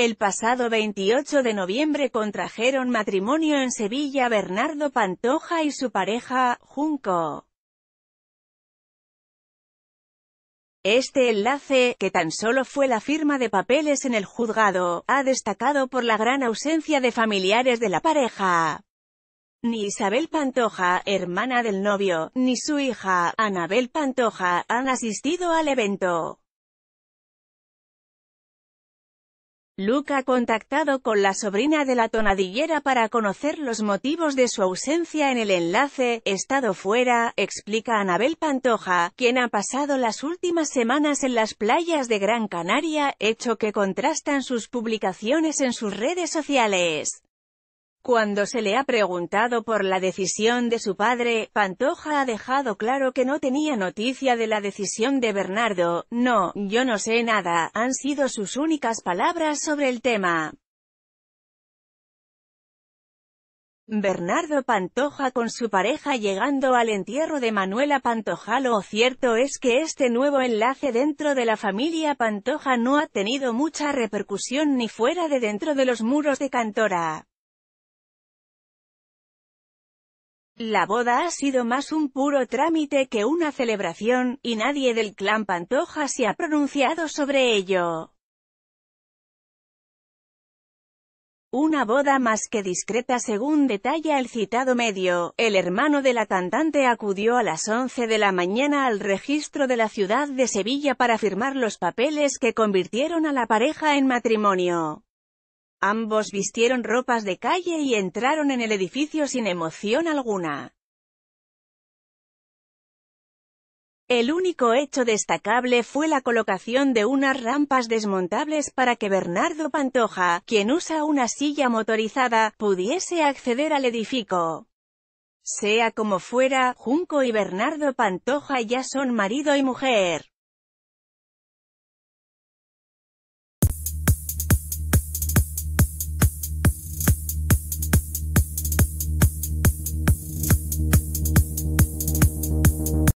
El pasado 28 de noviembre contrajeron matrimonio en Sevilla Bernardo Pantoja y su pareja, Junco. Este enlace, que tan solo fue la firma de papeles en el juzgado, ha destacado por la gran ausencia de familiares de la pareja. Ni Isabel Pantoja, hermana del novio, ni su hija, Anabel Pantoja, han asistido al evento. Luke ha contactado con la sobrina de la tonadillera para conocer los motivos de su ausencia en el enlace «Estado fuera», explica Anabel Pantoja, quien ha pasado las últimas semanas en las playas de Gran Canaria, hecho que contrastan sus publicaciones en sus redes sociales. Cuando se le ha preguntado por la decisión de su padre, Pantoja ha dejado claro que no tenía noticia de la decisión de Bernardo, no, yo no sé nada, han sido sus únicas palabras sobre el tema. Bernardo Pantoja con su pareja llegando al entierro de Manuela Pantoja Lo cierto es que este nuevo enlace dentro de la familia Pantoja no ha tenido mucha repercusión ni fuera de dentro de los muros de Cantora. La boda ha sido más un puro trámite que una celebración, y nadie del clan Pantoja se ha pronunciado sobre ello. Una boda más que discreta según detalla el citado medio, el hermano de la cantante acudió a las 11 de la mañana al registro de la ciudad de Sevilla para firmar los papeles que convirtieron a la pareja en matrimonio. Ambos vistieron ropas de calle y entraron en el edificio sin emoción alguna. El único hecho destacable fue la colocación de unas rampas desmontables para que Bernardo Pantoja, quien usa una silla motorizada, pudiese acceder al edificio. Sea como fuera, Junco y Bernardo Pantoja ya son marido y mujer.